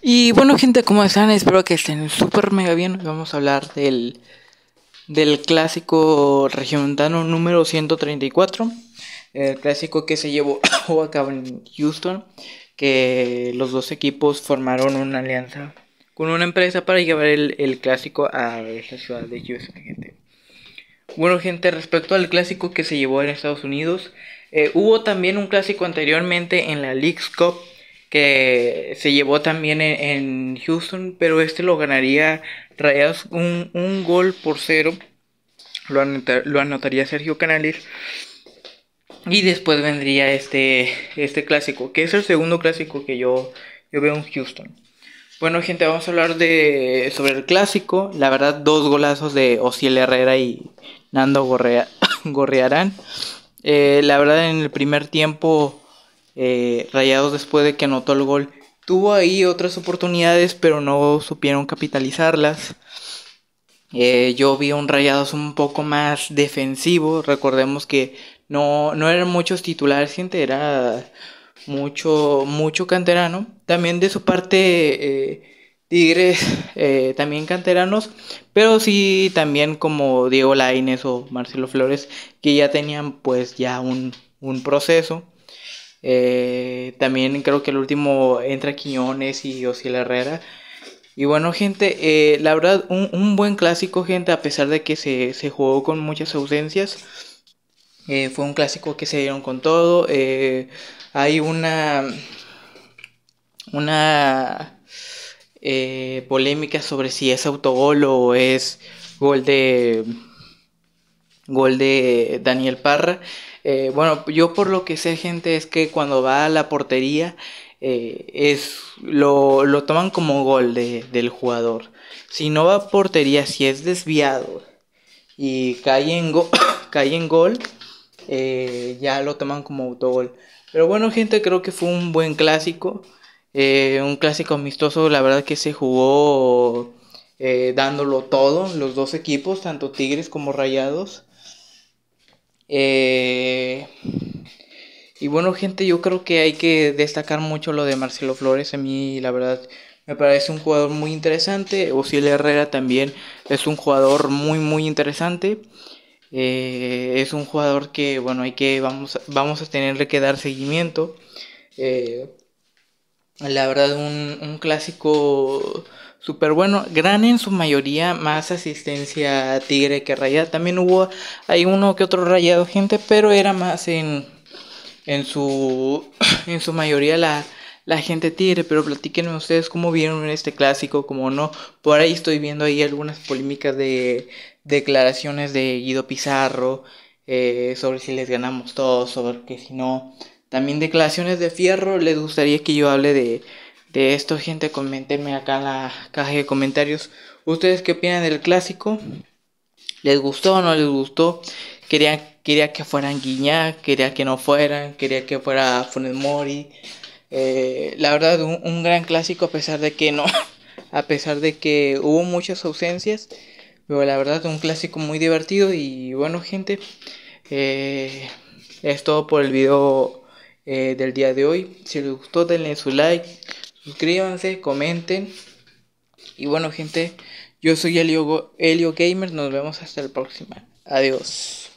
Y bueno, gente, ¿cómo están? Espero que estén súper mega bien. vamos a hablar del, clásico regimentano número 134. El clásico que se llevó a cabo en Houston. Que los dos equipos formaron una alianza con una empresa para llevar el, clásico a esa ciudad de Houston, gente. Bueno, gente, respecto al clásico que se llevó en Estados Unidos, eh, hubo también un clásico anteriormente en la League's Cup que se llevó también en, Houston, pero este lo ganaría Rayados un, gol por cero. Lo, anotaría Sergio Canales. Y después vendría este, este clásico, que es el segundo clásico que yo, yo veo en Houston. Bueno, gente, vamos a hablar de sobre el clásico. La verdad, dos golazos de Ociel Herrera y Nando Gorrea, Gorrearán. Eh, la verdad, en el primer tiempo eh, rayados después de que anotó el gol tuvo ahí otras oportunidades pero no supieron capitalizarlas. Eh, yo vi un Rayados un poco más defensivo, recordemos que no, no eran muchos titulares, era mucho, mucho canterano. También de su parte, eh, Tigres, también canteranos, pero sí también como Diego Lainez o Marcelo Flores, que ya tenían pues ya un, un proceso. Eh, también creo que el último entra Quiñones y Osiel Herrera. Y bueno, gente, eh, la verdad, un, buen clásico, gente, a pesar de que se, se jugó con muchas ausencias. Eh, fue un clásico que se dieron con todo. hay una. Una. polémica sobre si es autogol o es gol de gol de Daniel Parra. Eh, bueno, yo por lo que sé, gente, es que cuando va a la portería eh, es lo, toman como gol de, del jugador. Si no va a portería, si es desviado y cae en, en gol, eh, ya lo toman como autogol. Pero bueno, gente, creo que fue un buen clásico. un clásico amistoso, la verdad que se jugó dándolo todo, los dos equipos, tanto Tigres como Rayados. Eh, y bueno, gente, yo creo que hay que destacar mucho lo de Marcelo Flores. A mí, la verdad, me parece un jugador muy interesante. Osiel Herrera también es un jugador muy, muy interesante. Eh, es un jugador que, bueno, hay que, vamos, vamos a tener que dar seguimiento. Eh, la verdad, un, un clásico súper bueno. Gran en su mayoría, más asistencia a Tigre que rayada. También hubo hay uno que otro rayado gente, pero era más en, en, su, en su mayoría la, la gente Tigre. Pero platíquenme ustedes cómo vieron este clásico, cómo no. Por ahí estoy viendo ahí algunas polémicas de declaraciones de Guido Pizarro. Eh, sobre si les ganamos todos, sobre que si no. También declaraciones de fierro, les gustaría que yo hable de, esto, gente, comentenme acá en la caja de comentarios. ¿Ustedes qué opinan del clásico? ¿Les gustó o no les gustó? Querían, quería que fueran Guiñac, quería que no fueran, quería que fuera Funes Mori. Eh, la verdad, un, gran clásico a pesar de que no, a pesar de que hubo muchas ausencias. Pero la verdad, un clásico muy divertido y bueno, gente. Eh, es todo por el video eh, del día de hoy. Si les gustó, denle su like, suscríbanse, comenten. Y bueno, gente, yo soy Helio, Helio Gamer. Nos vemos hasta la próxima Adiós.